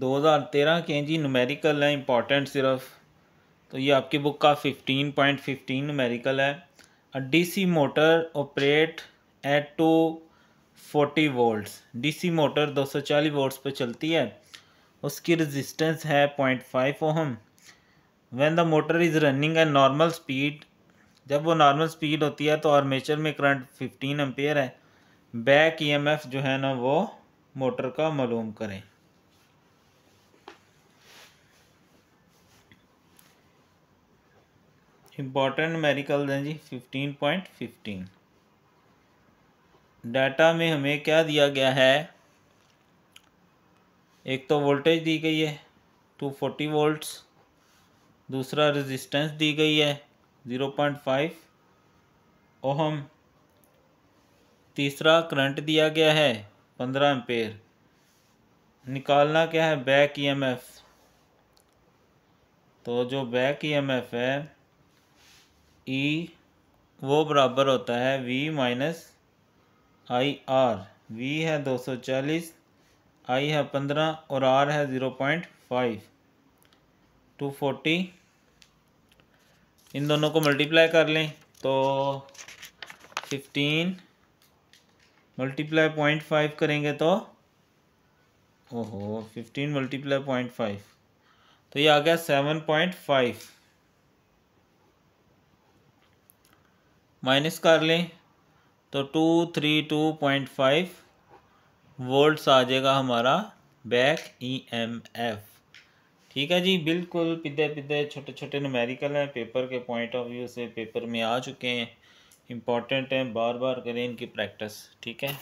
2013 के हैं जी नुमेरिकल है इंपॉर्टेंट सिर्फ तो ये आपकी बुक का 15.15 नुमेरिकल है D DC motor operate at two 40 volts DC motor 240 volts पर चलती है उसकी रेजिस्टेंस है 0.5 ohm when the motor is running at normal speed जब वो नॉर्मल स्पीड होती है तो आर्मेचर में करंट 15 एम्पेयर है बैक ईएमएफ e जो है ना वो मोटर का मालूम करें इम्पॉर्टेंट न्यूमेरिकल्स हैं जी फिफ्टीन पॉइंट फिफ्टीन डाटा में हमें क्या दिया गया है एक तो वोल्टेज दी गई है टू फोर्टी वोल्ट्स दूसरा रेजिस्टेंस दी गई है ज़ीरो पॉइंट फाइव ओहम तीसरा करंट दिया गया है पंद्रह एम्पेयर निकालना क्या है बैक ईएमएफ e तो जो बैक ईएमएफ e है ई e वो बराबर होता है V minus I R V है दो सौ चालीस आई है पंद्रह और आर है zero point five two forty इन दोनों को मल्टीप्लाई कर लें तो फिफ्टीन मल्टीप्लाई पॉइंट फाइव करेंगे तो ओहो फिफ्टीन मल्टीप्लाई पॉइंट फाइव तो ये आ गया सेवन पॉइंट फाइव माइनस कर लें तो two three two point five volts आ जाएगा हमारा बैक ई एम एफ ठीक है जी बिल्कुल पिदे पिदे छोटे छोटे नमेरिकल हैं पेपर के पॉइंट ऑफ व्यू से पेपर में आ चुके हैं इम्पॉर्टेंट हैं बार बार करें इनकी प्रैक्टिस ठीक है